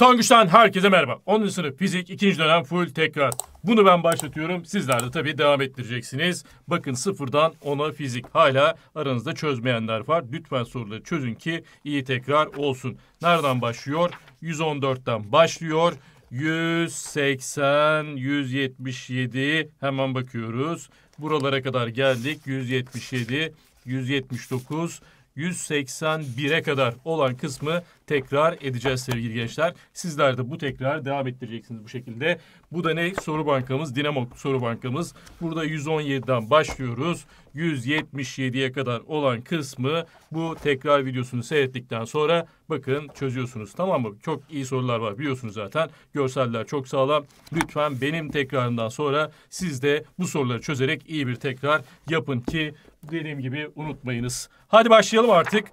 Tangüç'ten herkese merhaba. 10. sınıf fizik 2. dönem full tekrar. Bunu ben başlatıyorum. Sizler de tabii devam ettireceksiniz. Bakın sıfırdan 10'a fizik. Hala aranızda çözmeyenler var. Lütfen soruları çözün ki iyi tekrar olsun. Nereden başlıyor? 114'ten başlıyor. 180, 177 hemen bakıyoruz. Buralara kadar geldik. 177, 179, 179. 181'e kadar olan kısmı tekrar edeceğiz sevgili gençler. Sizler de bu tekrar devam ettireceksiniz bu şekilde. Bu da ne? Soru bankamız, Dinamo soru bankamız. Burada 117'den başlıyoruz. 177'ye kadar olan kısmı bu tekrar videosunu seyrettikten sonra bakın çözüyorsunuz tamam mı? Çok iyi sorular var biliyorsunuz zaten. Görseller çok sağlam. Lütfen benim tekrarımdan sonra siz de bu soruları çözerek iyi bir tekrar yapın ki dediğim gibi unutmayınız. Hadi başlayalım artık.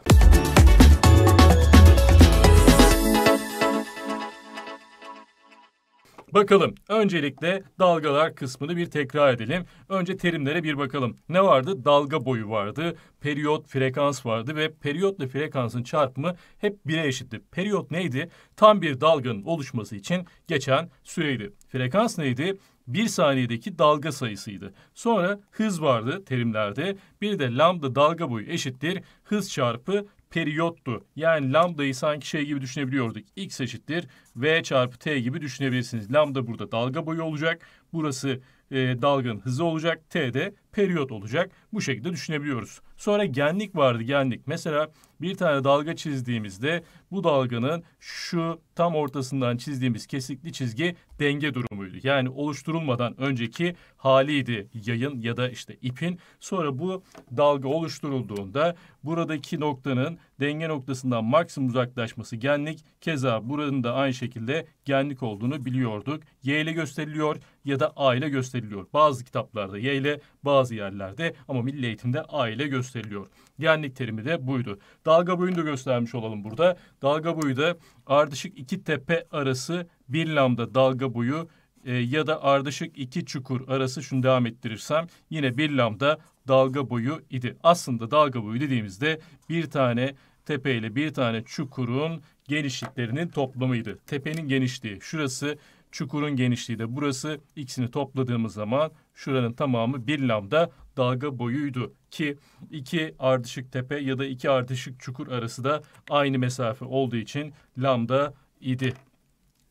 Bakalım öncelikle dalgalar kısmını bir tekrar edelim. Önce terimlere bir bakalım. Ne vardı? Dalga boyu vardı, periyot, frekans vardı ve periyotla frekansın çarpımı hep bire eşitti. Periyot neydi? Tam bir dalganın oluşması için geçen süreydi. Frekans neydi? bir saniyedeki dalga sayısıydı. Sonra hız vardı terimlerde. Bir de lambda dalga boyu eşittir hız çarpı periyottu. Yani lambdayı sanki şey gibi düşünebiliyorduk. X eşittir V çarpı T gibi düşünebilirsiniz. Lambda burada dalga boyu olacak. Burası e, dalganın hızı olacak. T de periyot olacak. Bu şekilde düşünebiliyoruz. Sonra genlik vardı genlik. Mesela bir tane dalga çizdiğimizde bu dalganın şu tam ortasından çizdiğimiz kesikli çizgi denge durumuydu. Yani oluşturulmadan önceki haliydi yayın ya da işte ipin. Sonra bu dalga oluşturulduğunda buradaki noktanın denge noktasından maksimum uzaklaşması genlik. Keza buranın da aynı şekilde genlik olduğunu biliyorduk. Y ile gösteriliyor ya da A ile gösteriliyor. Bazı kitaplarda Y ile bazı bazı yerlerde ama milli eğitimde aile gösteriliyor. Genlik terimi de buydu. Dalga boyunu da göstermiş olalım burada. Dalga boyu da ardışık iki tepe arası bir lambda dalga boyu e, ya da ardışık iki çukur arası şunu devam ettirirsem yine bir lambda dalga boyu idi. Aslında dalga boyu dediğimizde bir tane tepe ile bir tane çukurun genişliklerinin toplamıydı. Tepenin genişliği şurası çukurun genişliği de burası. İkisini topladığımız zaman şuranın tamamı bir lambda dalga boyuydu ki iki ardışık tepe ya da iki ardışık çukur arası da aynı mesafe olduğu için lambda idi.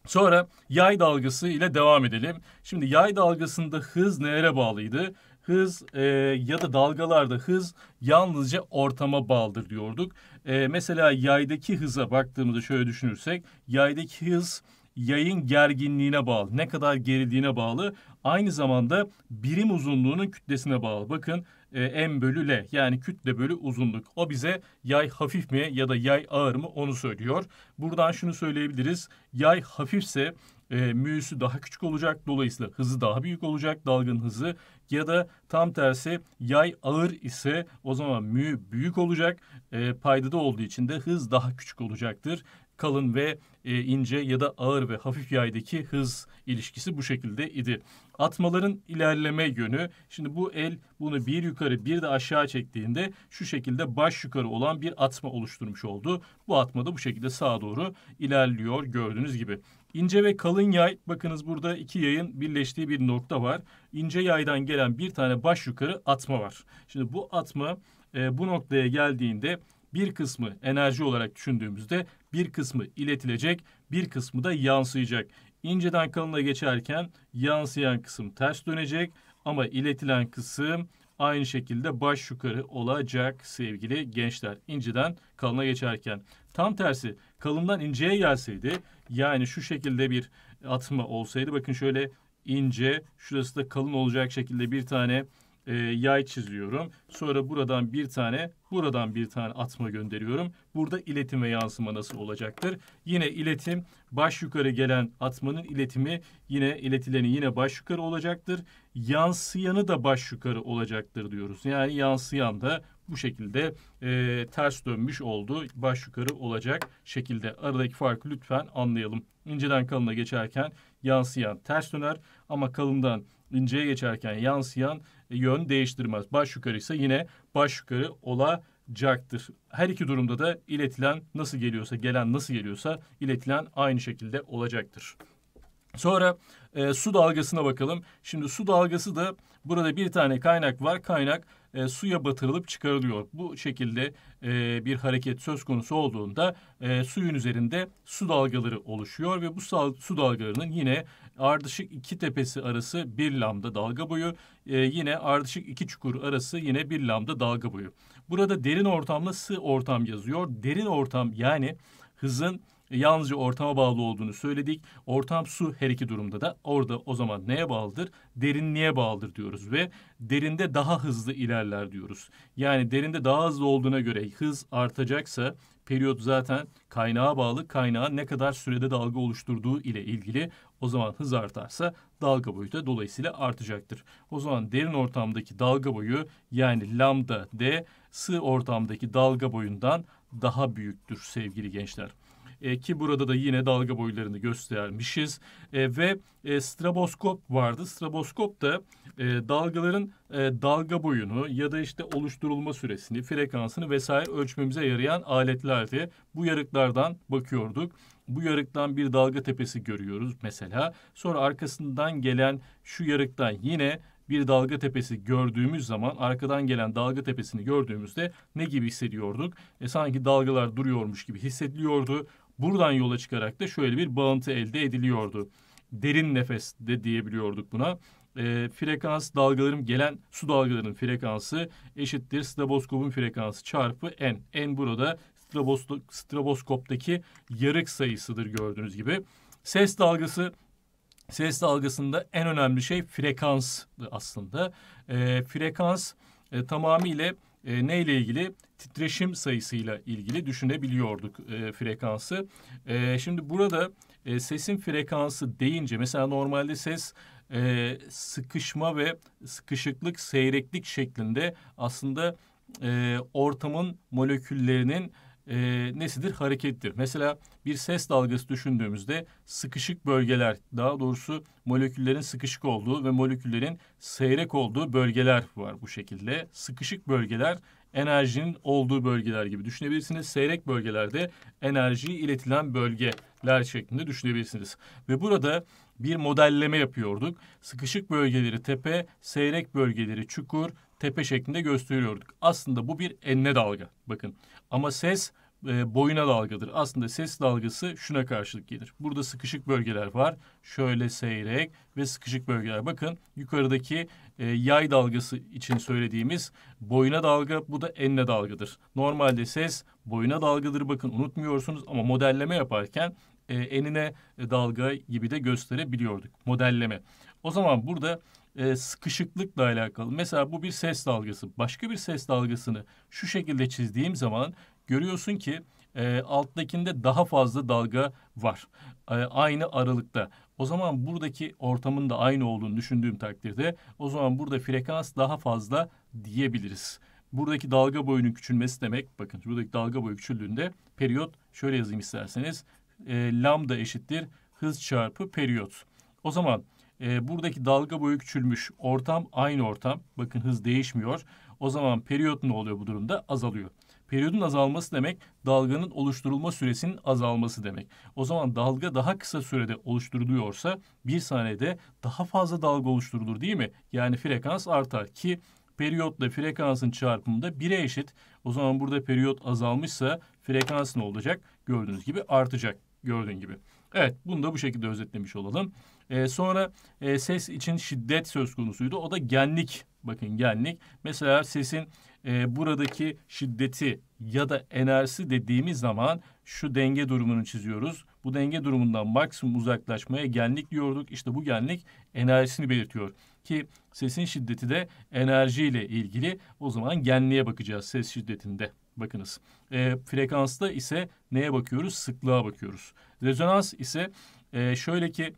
Sonra yay dalgası ile devam edelim. Şimdi yay dalgasında hız nereye bağlıydı? hız e, ya da dalgalarda hız yalnızca ortama bağlıdır diyorduk. E, mesela yaydaki hıza baktığımızda şöyle düşünürsek yaydaki hız yayın gerginliğine bağlı, ne kadar gerildiğine bağlı. Aynı zamanda birim uzunluğunun kütlesine bağlı. Bakın e, m bölü l yani kütle bölü uzunluk. O bize yay hafif mi ya da yay ağır mı onu söylüyor. Buradan şunu söyleyebiliriz. Yay hafifse e, müğüsü daha küçük olacak. Dolayısıyla hızı daha büyük olacak dalgın hızı. Ya da tam tersi yay ağır ise o zaman mü büyük olacak. E, paydada olduğu için de hız daha küçük olacaktır. Kalın ve e, ince ya da ağır ve hafif yaydaki hız ilişkisi bu şekilde idi. Atmaların ilerleme yönü şimdi bu el bunu bir yukarı bir de aşağı çektiğinde şu şekilde baş yukarı olan bir atma oluşturmuş oldu. Bu atma da bu şekilde sağa doğru ilerliyor gördüğünüz gibi. İnce ve kalın yay bakınız burada iki yayın birleştiği bir nokta var. İnce yaydan gelen bir tane baş yukarı atma var. Şimdi bu atma e, bu noktaya geldiğinde bir kısmı enerji olarak düşündüğümüzde bir kısmı iletilecek, bir kısmı da yansıyacak. İnceden kalına geçerken yansıyan kısım ters dönecek ama iletilen kısım aynı şekilde baş yukarı olacak sevgili gençler. İnceden kalına geçerken. Tam tersi kalından inceye gelseydi yani şu şekilde bir atma olsaydı bakın şöyle ince şurası da kalın olacak şekilde bir tane e, yay çiziyorum. Sonra buradan bir tane, buradan bir tane atma gönderiyorum. Burada iletim ve yansıma nasıl olacaktır? Yine iletim baş yukarı gelen atmanın iletimi yine iletileni yine baş yukarı olacaktır. Yansıyanı da baş yukarı olacaktır diyoruz. Yani yansıyan da bu şekilde e, ters dönmüş oldu. Baş yukarı olacak şekilde. Aradaki farkı lütfen anlayalım. İnceden kalına geçerken yansıyan ters döner ama kalından inceye geçerken yansıyan yön değiştirmez. Baş yukarı ise yine baş yukarı olacaktır. Her iki durumda da iletilen nasıl geliyorsa, gelen nasıl geliyorsa iletilen aynı şekilde olacaktır. Sonra e, su dalgasına bakalım. Şimdi su dalgası da burada bir tane kaynak var. Kaynak e, suya batırılıp çıkarılıyor. Bu şekilde e, bir hareket söz konusu olduğunda e, suyun üzerinde su dalgaları oluşuyor ve bu su dalgalarının yine ardışık iki tepesi arası bir lambda dalga boyu, e, yine ardışık iki çukur arası yine bir lambda dalga boyu. Burada derin ortamla sığ ortam yazıyor. Derin ortam yani hızın yalnızca ortama bağlı olduğunu söyledik. Ortam su her iki durumda da orada o zaman neye bağlıdır? Derinliğe bağlıdır diyoruz ve derinde daha hızlı ilerler diyoruz. Yani derinde daha hızlı olduğuna göre hız artacaksa periyot zaten kaynağa bağlı. Kaynağın ne kadar sürede dalga oluşturduğu ile ilgili o zaman hız artarsa dalga boyu da dolayısıyla artacaktır. O zaman derin ortamdaki dalga boyu yani lambda d sığ ortamdaki dalga boyundan daha büyüktür sevgili gençler. E, ki burada da yine dalga boylarını göstermişiz. E, ve e, straboskop vardı. Straboskop da e, dalgaların e, dalga boyunu ya da işte oluşturulma süresini, frekansını vesaire ölçmemize yarayan aletlerdi. Bu yarıklardan bakıyorduk. Bu yarıktan bir dalga tepesi görüyoruz mesela. Sonra arkasından gelen şu yarıktan yine bir dalga tepesi gördüğümüz zaman arkadan gelen dalga tepesini gördüğümüzde ne gibi hissediyorduk? E, sanki dalgalar duruyormuş gibi hissediliyordu. Buradan yola çıkarak da şöyle bir bağıntı elde ediliyordu. Derin nefes de diyebiliyorduk buna. E, frekans dalgalarım gelen su dalgalarının frekansı eşittir stroboskopun frekansı çarpı n. N burada strobos, stroboskoptaki yarık sayısıdır gördüğünüz gibi. Ses dalgası ses dalgasında en önemli şey frekans aslında. E, frekans e, tamamıyla e, neyle ilgili? titreşim sayısıyla ilgili düşünebiliyorduk e, frekansı. E, şimdi burada e, sesin frekansı deyince mesela normalde ses e, sıkışma ve sıkışıklık, seyreklik şeklinde aslında e, ortamın moleküllerinin e, nesidir? Harekettir. Mesela bir ses dalgası düşündüğümüzde sıkışık bölgeler, daha doğrusu moleküllerin sıkışık olduğu ve moleküllerin seyrek olduğu bölgeler var bu şekilde. Sıkışık bölgeler enerjinin olduğu bölgeler gibi düşünebilirsiniz. Seyrek bölgelerde enerji iletilen bölgeler şeklinde düşünebilirsiniz. Ve burada bir modelleme yapıyorduk. Sıkışık bölgeleri tepe, seyrek bölgeleri çukur, tepe şeklinde gösteriyorduk. Aslında bu bir enine dalga. Bakın ama ses e, boyuna dalgadır. Aslında ses dalgası şuna karşılık gelir. Burada sıkışık bölgeler var. Şöyle seyrek ve sıkışık bölgeler. Bakın yukarıdaki e, yay dalgası için söylediğimiz boyuna dalga bu da enle dalgadır. Normalde ses boyuna dalgadır bakın unutmuyorsunuz ama modelleme yaparken e, enine dalga gibi de gösterebiliyorduk. Modelleme. O zaman burada e, sıkışıklıkla alakalı. Mesela bu bir ses dalgası. Başka bir ses dalgasını şu şekilde çizdiğim zaman görüyorsun ki e, alttakinde daha fazla dalga var. E, aynı aralıkta. O zaman buradaki ortamın da aynı olduğunu düşündüğüm takdirde o zaman burada frekans daha fazla diyebiliriz. Buradaki dalga boyunun küçülmesi demek, bakın buradaki dalga boyu küçüldüğünde periyot şöyle yazayım isterseniz. E, lambda eşittir hız çarpı periyot. O zaman e, buradaki dalga boyu küçülmüş. Ortam aynı ortam. Bakın hız değişmiyor. O zaman periyot ne oluyor bu durumda? Azalıyor. Periyodun azalması demek dalganın oluşturulma süresinin azalması demek. O zaman dalga daha kısa sürede oluşturuluyorsa bir saniyede daha fazla dalga oluşturulur değil mi? Yani frekans artar ki periyotla frekansın çarpımında da 1'e eşit. O zaman burada periyot azalmışsa frekans ne olacak? Gördüğünüz gibi artacak. Gördüğün gibi. Evet bunu da bu şekilde özetlemiş olalım. Ee, sonra e, ses için şiddet söz konusuydu. O da genlik. Bakın genlik. Mesela sesin e, buradaki şiddeti ya da enerjisi dediğimiz zaman şu denge durumunu çiziyoruz. Bu denge durumundan maksimum uzaklaşmaya genlik diyorduk. İşte bu genlik enerjisini belirtiyor. Ki sesin şiddeti de enerjiyle ilgili. O zaman genliğe bakacağız ses şiddetinde. Bakınız. E, frekansta ise neye bakıyoruz? Sıklığa bakıyoruz. Rezonans ise e, şöyle ki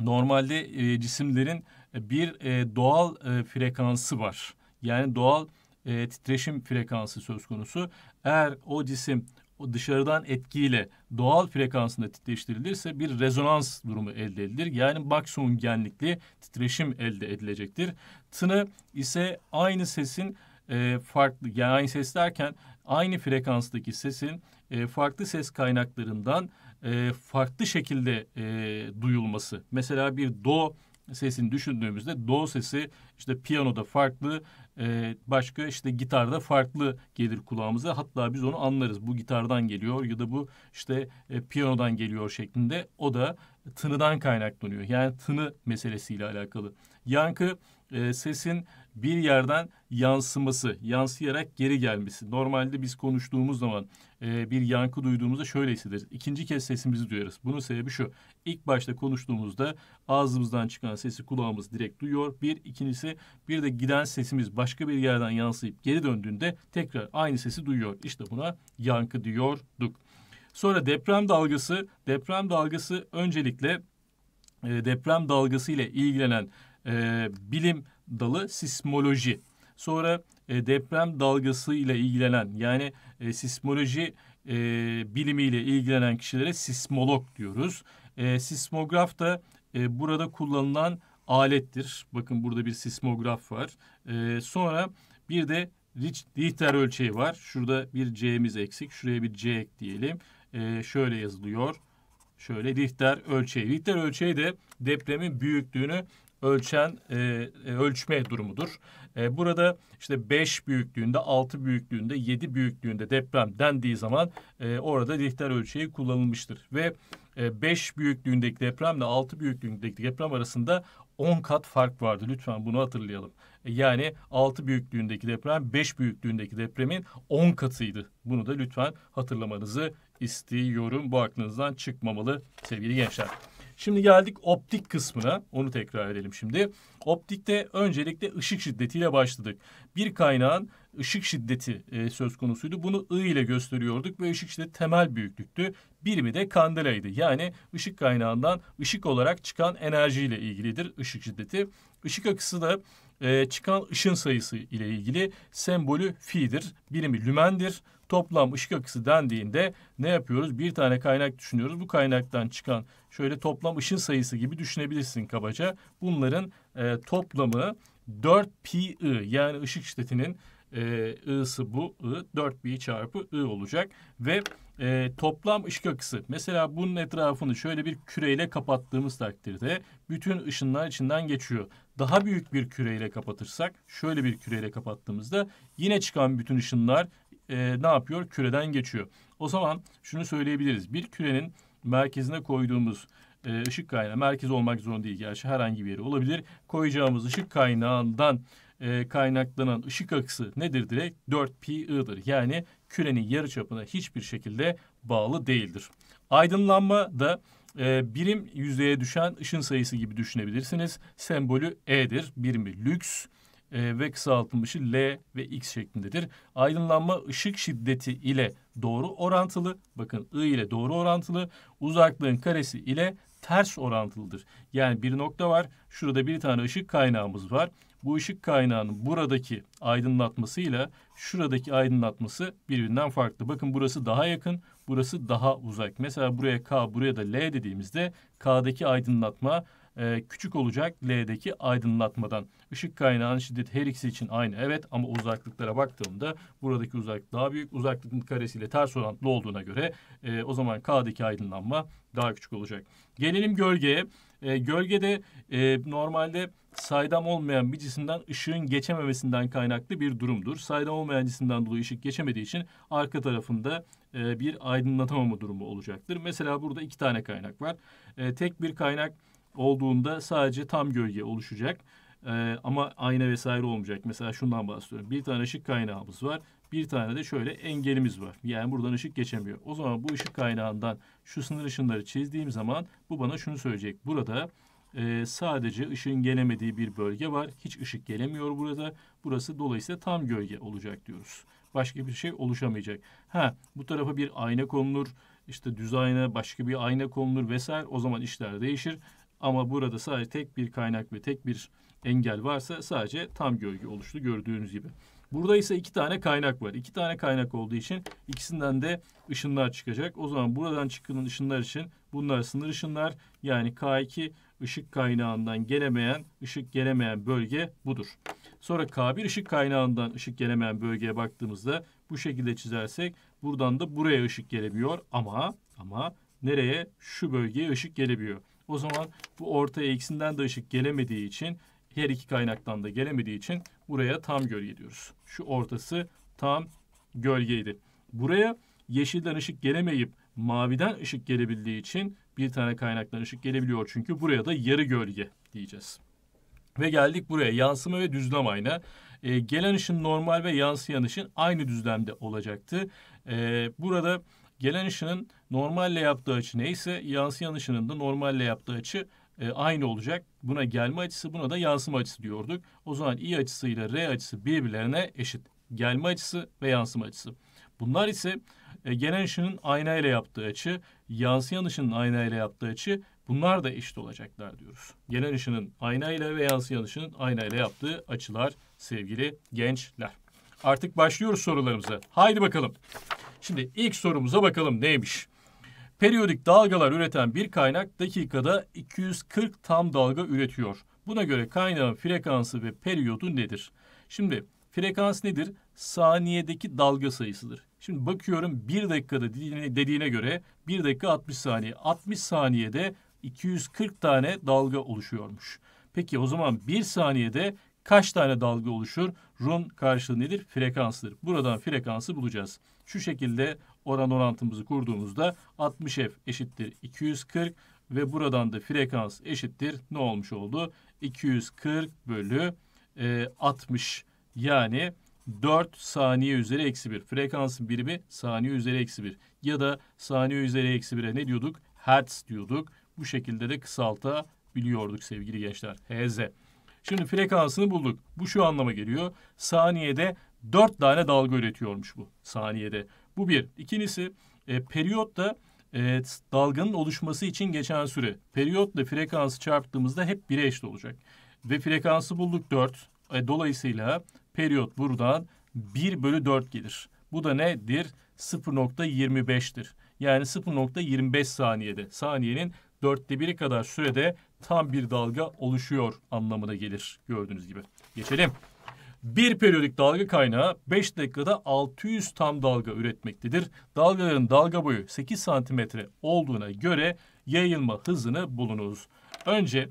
normalde e, cisimlerin bir e, doğal e, frekansı var. Yani doğal frekansı e, titreşim frekansı söz konusu. Eğer o cisim o dışarıdan etkiyle doğal frekansında titreştirilirse bir rezonans durumu elde edilir. Yani maksimum genlikli titreşim elde edilecektir. Tını ise aynı sesin e, farklı yani aynı ses derken aynı frekanstaki sesin e, farklı ses kaynaklarından e, farklı şekilde e, duyulması. Mesela bir do sesini düşündüğümüzde do sesi işte piyanoda farklı, e, başka işte gitarda farklı gelir kulağımıza. Hatta biz onu anlarız. Bu gitardan geliyor ya da bu işte e, piyanodan geliyor şeklinde. O da tınıdan kaynaklanıyor. Yani tını meselesiyle alakalı. Yankı e, sesin bir yerden yansıması, yansıyarak geri gelmesi. Normalde biz konuştuğumuz zaman e, bir yankı duyduğumuzda şöyle hissederiz. İkinci kez sesimizi duyarız. Bunun sebebi şu. İlk başta konuştuğumuzda ağzımızdan çıkan sesi kulağımız direkt duyuyor. Bir, ikincisi bir de giden sesimiz başka bir yerden yansıyıp geri döndüğünde tekrar aynı sesi duyuyor. İşte buna yankı diyorduk. Sonra deprem dalgası. Deprem dalgası öncelikle e, deprem dalgası ile ilgilenen e, bilim dalı sismoloji. Sonra e, deprem dalgası ile ilgilenen yani e, sismoloji e, bilimiyle ilgilenen kişilere sismolog diyoruz. E, sismograf da e, burada kullanılan alettir. Bakın burada bir sismograf var. E, sonra bir de Richter ölçeği var. Şurada bir C'miz eksik. Şuraya bir C ekleyelim. E, şöyle yazılıyor. Şöyle Richter ölçeği. Richter ölçeği de depremin büyüklüğünü ölçen e, e, ölçme durumudur. E, burada işte 5 büyüklüğünde, 6 büyüklüğünde, 7 büyüklüğünde deprem dendiği zaman e, orada Richter ölçeği kullanılmıştır. Ve 5 e, büyüklüğündeki depremle 6 büyüklüğündeki deprem arasında 10 kat fark vardı. Lütfen bunu hatırlayalım. E, yani 6 büyüklüğündeki deprem 5 büyüklüğündeki depremin 10 katıydı. Bunu da lütfen hatırlamanızı istiyorum. Bu aklınızdan çıkmamalı sevgili gençler. Şimdi geldik optik kısmına. Onu tekrar edelim şimdi. Optikte öncelikle ışık şiddetiyle başladık. Bir kaynağın ışık şiddeti e, söz konusuydu. Bunu I ile gösteriyorduk ve ışık şiddeti temel büyüklüktü. Birimi de kandelaydı. Yani ışık kaynağından ışık olarak çıkan enerjiyle ilgilidir ışık şiddeti. Işık akısı da e, çıkan ışın sayısı ile ilgili sembolü fi'dir. Birimi lümendir toplam ışık akısı dendiğinde ne yapıyoruz? Bir tane kaynak düşünüyoruz. Bu kaynaktan çıkan şöyle toplam ışın sayısı gibi düşünebilirsin kabaca. Bunların e, toplamı 4 pi i yani ışık şiddetinin e, i'si bu i 4 pi çarpı i olacak ve e, toplam ışık akısı mesela bunun etrafını şöyle bir küreyle kapattığımız takdirde bütün ışınlar içinden geçiyor. Daha büyük bir küreyle kapatırsak şöyle bir küreyle kapattığımızda yine çıkan bütün ışınlar e, ne yapıyor? Küreden geçiyor. O zaman şunu söyleyebiliriz. Bir kürenin merkezine koyduğumuz e, ışık kaynağı merkez olmak zorunda değil. Gerçi herhangi bir yeri olabilir. Koyacağımız ışık kaynağından e, kaynaklanan ışık akısı nedir direkt? 4pi'dir. Yani kürenin yarıçapına hiçbir şekilde bağlı değildir. Aydınlanma da e, birim yüzeye düşen ışın sayısı gibi düşünebilirsiniz. Sembolü E'dir. Birimi lüks. lüks e, ve kısaltılmışı L ve X şeklindedir. Aydınlanma ışık şiddeti ile doğru orantılı. Bakın I ile doğru orantılı. Uzaklığın karesi ile ters orantılıdır. Yani bir nokta var. Şurada bir tane ışık kaynağımız var. Bu ışık kaynağının buradaki aydınlatmasıyla şuradaki aydınlatması birbirinden farklı. Bakın burası daha yakın, burası daha uzak. Mesela buraya K, buraya da L dediğimizde K'daki aydınlatma e, küçük olacak L'deki aydınlatmadan. Işık kaynağının şiddeti her ikisi için aynı evet ama uzaklıklara baktığımda buradaki uzaklık daha büyük. uzaklığın karesiyle ters orantılı olduğuna göre e, o zaman K'daki aydınlanma daha küçük olacak. Gelelim gölgeye. E, gölgede e, normalde saydam olmayan bir cisimden ışığın geçememesinden kaynaklı bir durumdur. Saydam olmayan cisimden dolayı ışık geçemediği için arka tarafında e, bir aydınlatamama durumu olacaktır. Mesela burada iki tane kaynak var. E, tek bir kaynak olduğunda sadece tam gölge oluşacak. Ee, ama ayna vesaire olmayacak. Mesela şundan bahsediyorum. Bir tane ışık kaynağımız var. Bir tane de şöyle engelimiz var. Yani buradan ışık geçemiyor. O zaman bu ışık kaynağından şu sınır ışınları çizdiğim zaman bu bana şunu söyleyecek. Burada e, sadece ışığın gelemediği bir bölge var. Hiç ışık gelemiyor burada. Burası dolayısıyla tam gölge olacak diyoruz. Başka bir şey oluşamayacak. Ha bu tarafa bir ayna konulur. İşte düz ayna başka bir ayna konulur vesaire. O zaman işler değişir. Ama burada sadece tek bir kaynak ve tek bir engel varsa sadece tam gölge oluştu gördüğünüz gibi. Burada ise iki tane kaynak var. İki tane kaynak olduğu için ikisinden de ışınlar çıkacak. O zaman buradan çıkan ışınlar için bunlar sınır ışınlar. Yani K2 ışık kaynağından gelemeyen, ışık gelemeyen bölge budur. Sonra K1 ışık kaynağından ışık gelemeyen bölgeye baktığımızda bu şekilde çizersek buradan da buraya ışık gelebiliyor ama ama nereye? Şu bölgeye ışık gelebiliyor. O zaman bu orta eksinden de ışık gelemediği için her iki kaynaktan da gelemediği için buraya tam gölge diyoruz. Şu ortası tam gölgeydi. Buraya yeşilden ışık gelemeyip maviden ışık gelebildiği için bir tane kaynaktan ışık gelebiliyor. Çünkü buraya da yarı gölge diyeceğiz. Ve geldik buraya yansıma ve düzlem ayna. Ee, gelen ışın normal ve yansıyan ışın aynı düzlemde olacaktı. Ee, burada gelen ışının normalle yaptığı açı neyse yansıyan ışının da normalle yaptığı açı e, aynı olacak. Buna gelme açısı buna da yansıma açısı diyorduk. O zaman i açısıyla r açısı birbirlerine eşit. Gelme açısı ve yansıma açısı. Bunlar ise e, gelen ışının aynayla yaptığı açı, yansıyan ışının aynayla yaptığı açı bunlar da eşit olacaklar diyoruz. Gelen ışının aynayla ve yansıyan ışının aynayla yaptığı açılar sevgili gençler. Artık başlıyoruz sorularımıza. Haydi bakalım. Şimdi ilk sorumuza bakalım neymiş? Periyodik dalgalar üreten bir kaynak dakikada 240 tam dalga üretiyor. Buna göre kaynağın frekansı ve periyodu nedir? Şimdi frekans nedir? Saniyedeki dalga sayısıdır. Şimdi bakıyorum bir dakikada dediğine, göre bir dakika 60 saniye. 60 saniyede 240 tane dalga oluşuyormuş. Peki o zaman bir saniyede kaç tane dalga oluşur? Run karşılığı nedir? Frekansdır. Buradan frekansı bulacağız. Şu şekilde oran orantımızı kurduğumuzda 60F eşittir 240 ve buradan da frekans eşittir ne olmuş oldu? 240 bölü e, 60 yani 4 saniye üzeri eksi 1. Frekansın birimi saniye üzeri eksi 1. Ya da saniye üzeri eksi 1'e ne diyorduk? Hertz diyorduk. Bu şekilde de kısaltabiliyorduk sevgili gençler. Hz. Şimdi frekansını bulduk. Bu şu anlama geliyor. Saniyede 4 tane dalga üretiyormuş bu saniyede. Bu bir. İkincisi e, periyot da e, dalganın oluşması için geçen süre. Periyot ile frekansı çarptığımızda hep 1'e eşit olacak. Ve frekansı bulduk 4. E, dolayısıyla periyot buradan 1 bölü 4 gelir. Bu da nedir? 0.25'tir. Yani 0.25 saniyede. Saniyenin dörtte biri kadar sürede tam bir dalga oluşuyor anlamına gelir gördüğünüz gibi. Geçelim. Bir periyodik dalga kaynağı 5 dakikada 600 tam dalga üretmektedir. Dalgaların dalga boyu 8 santimetre olduğuna göre yayılma hızını bulunuz. Önce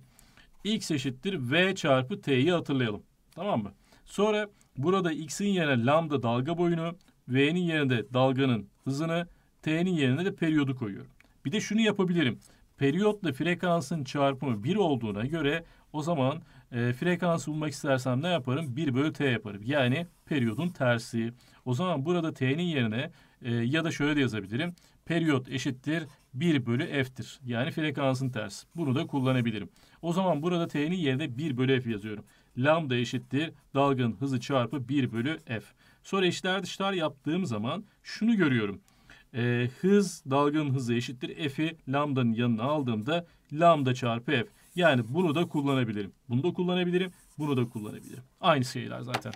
x eşittir v çarpı t'yi hatırlayalım. Tamam mı? Sonra burada x'in yerine lambda dalga boyunu, v'nin yerine dalganın hızını, t'nin yerine de periyodu koyuyorum. Bir de şunu yapabilirim. Periyotla frekansın çarpımı 1 olduğuna göre o zaman e, frekansı bulmak istersem ne yaparım? 1 bölü t yaparım. Yani periyodun tersi. O zaman burada t'nin yerine e, ya da şöyle de yazabilirim. Periyot eşittir 1 bölü f'tir. Yani frekansın tersi. Bunu da kullanabilirim. O zaman burada t'nin yerine 1 bölü f yazıyorum. Lambda eşittir dalganın hızı çarpı 1 bölü f. Sonra işler dışlar yaptığım zaman şunu görüyorum. E, hız dalganın hızı eşittir f'i lambdanın yanına aldığımda lambda çarpı f. Yani bunu da kullanabilirim. Bunu da kullanabilirim. Bunu da kullanabilirim. Aynı şeyler zaten.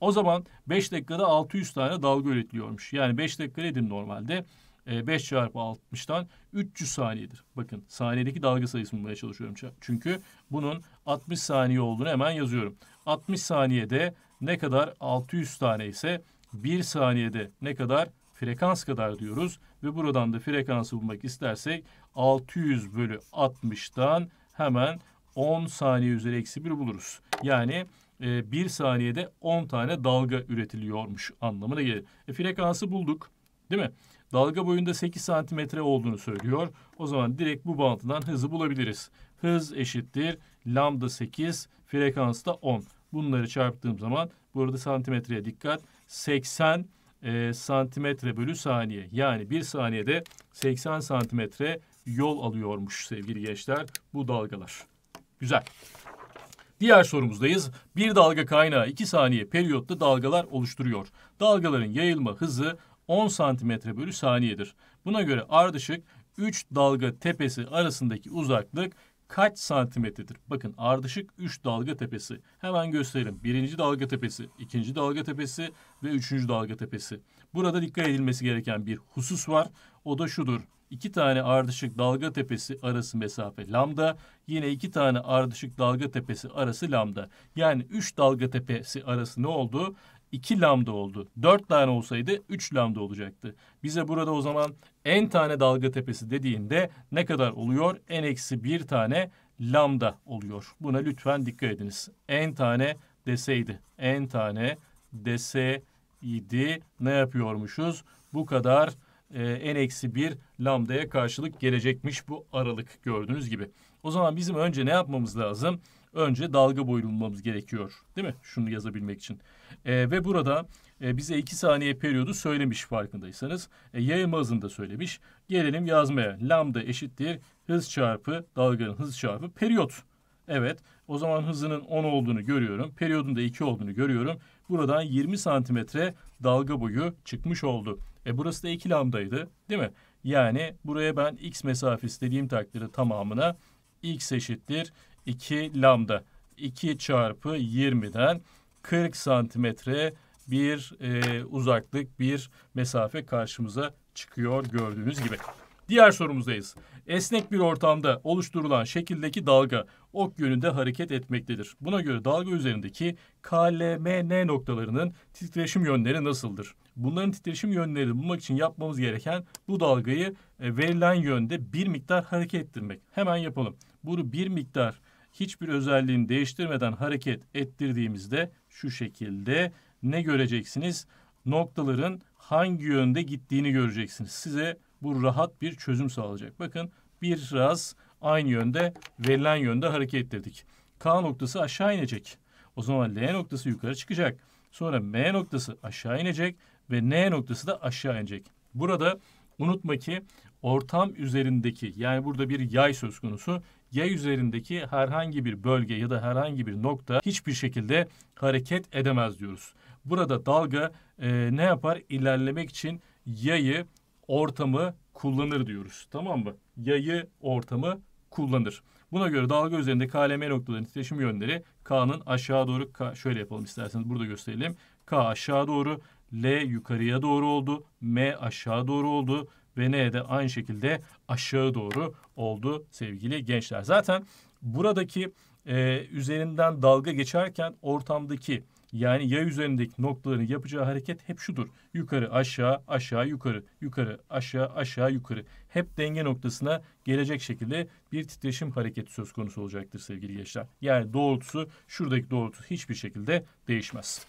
O zaman 5 dakikada 600 tane dalga üretiliyormuş. Yani 5 dakika nedir normalde? 5 ee, çarpı 60'tan 300 saniyedir. Bakın saniyedeki dalga sayısını bulmaya çalışıyorum. Çünkü bunun 60 saniye olduğunu hemen yazıyorum. 60 saniyede ne kadar 600 tane ise 1 saniyede ne kadar frekans kadar diyoruz. Ve buradan da frekansı bulmak istersek 600 bölü 60'tan hemen 10 saniye üzeri eksi 1 buluruz. Yani e, 1 saniyede 10 tane dalga üretiliyormuş anlamına gelir. E, frekansı bulduk değil mi? Dalga boyunda 8 santimetre olduğunu söylüyor. O zaman direkt bu bağıntıdan hızı bulabiliriz. Hız eşittir lambda 8 frekans da 10. Bunları çarptığım zaman burada santimetreye dikkat 80 e, santimetre bölü saniye yani bir saniyede 80 santimetre yol alıyormuş sevgili gençler bu dalgalar. Güzel. Diğer sorumuzdayız. Bir dalga kaynağı 2 saniye periyotta dalgalar oluşturuyor. Dalgaların yayılma hızı 10 santimetre bölü saniyedir. Buna göre ardışık 3 dalga tepesi arasındaki uzaklık kaç santimetredir? Bakın ardışık 3 dalga tepesi. Hemen gösterelim. Birinci dalga tepesi, ikinci dalga tepesi ve üçüncü dalga tepesi. Burada dikkat edilmesi gereken bir husus var. O da şudur iki tane ardışık dalga tepesi arası mesafe lambda. Yine iki tane ardışık dalga tepesi arası lambda. Yani üç dalga tepesi arası ne oldu? 2 lambda oldu. 4 tane olsaydı 3 lambda olacaktı. Bize burada o zaman n tane dalga tepesi dediğinde ne kadar oluyor? n eksi 1 tane lambda oluyor. Buna lütfen dikkat ediniz. n tane deseydi, n tane deseydi ne yapıyormuşuz? Bu kadar e, n eksi 1 lambdaya karşılık gelecekmiş bu aralık gördüğünüz gibi. O zaman bizim önce ne yapmamız lazım? Önce dalga boyu bulmamız gerekiyor. Değil mi? Şunu yazabilmek için. E, ve burada e, bize iki saniye periyodu söylemiş farkındaysanız. E, yayılma hızını da söylemiş. Gelelim yazmaya. Lambda eşittir hız çarpı dalganın hız çarpı periyot. Evet o zaman hızının 10 olduğunu görüyorum. Periyodun da 2 olduğunu görüyorum. Buradan 20 santimetre dalga boyu çıkmış oldu. E burası da 2 lambdaydı değil mi? Yani buraya ben x mesafe istediğim takdirde tamamına x eşittir 2 lambda. 2 çarpı 20'den 40 santimetre bir e, uzaklık, bir mesafe karşımıza çıkıyor gördüğünüz gibi. Diğer sorumuzdayız. Esnek bir ortamda oluşturulan şekildeki dalga ok yönünde hareket etmektedir. Buna göre dalga üzerindeki KLMN noktalarının titreşim yönleri nasıldır? Bunların titreşim yönlerini bulmak için yapmamız gereken bu dalgayı e, verilen yönde bir miktar hareket ettirmek. Hemen yapalım. Bunu bir miktar hiçbir özelliğini değiştirmeden hareket ettirdiğimizde şu şekilde ne göreceksiniz? Noktaların hangi yönde gittiğini göreceksiniz. Size bu rahat bir çözüm sağlayacak. Bakın biraz aynı yönde verilen yönde hareket dedik. K noktası aşağı inecek. O zaman L noktası yukarı çıkacak. Sonra M noktası aşağı inecek ve N noktası da aşağı inecek. Burada unutma ki ortam üzerindeki yani burada bir yay söz konusu. Yay üzerindeki herhangi bir bölge ya da herhangi bir nokta hiçbir şekilde hareket edemez diyoruz. Burada dalga e, ne yapar? İlerlemek için yayı ortamı kullanır diyoruz. Tamam mı? Yayı ortamı kullanır. Buna göre dalga üzerinde KLM noktalarının titreşim yönleri K'nın aşağı doğru K, şöyle yapalım isterseniz burada gösterelim. K aşağı doğru, L yukarıya doğru oldu, M aşağı doğru oldu ve N de aynı şekilde aşağı doğru oldu sevgili gençler. Zaten buradaki e, üzerinden dalga geçerken ortamdaki yani yay üzerindeki noktaların yapacağı hareket hep şudur. Yukarı aşağı aşağı yukarı yukarı aşağı aşağı yukarı. Hep denge noktasına gelecek şekilde bir titreşim hareketi söz konusu olacaktır sevgili gençler. Yani doğrultusu şuradaki doğrultusu hiçbir şekilde değişmez.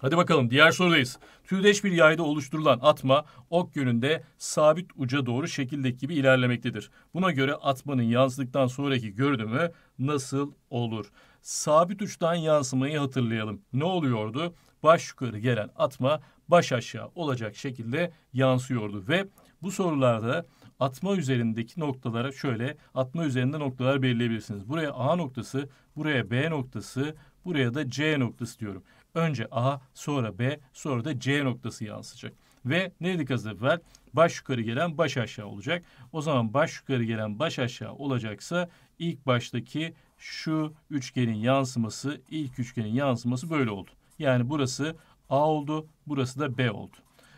Hadi bakalım diğer sorudayız. Tüydeş bir yayda oluşturulan atma ok yönünde sabit uca doğru şekildeki gibi ilerlemektedir. Buna göre atmanın yansıdıktan sonraki görünümü nasıl olur? Sabit uçtan yansımayı hatırlayalım. Ne oluyordu? Baş yukarı gelen atma baş aşağı olacak şekilde yansıyordu ve bu sorularda atma üzerindeki noktalara şöyle atma üzerinde noktalar belirleyebilirsiniz. Buraya A noktası, buraya B noktası, buraya da C noktası diyorum. Önce A, sonra B, sonra da C noktası yansıyacak. Ve ne dedik az evvel? Baş yukarı gelen baş aşağı olacak. O zaman baş yukarı gelen baş aşağı olacaksa ilk baştaki şu üçgenin yansıması, ilk üçgenin yansıması böyle oldu. Yani burası A oldu, burası da B oldu.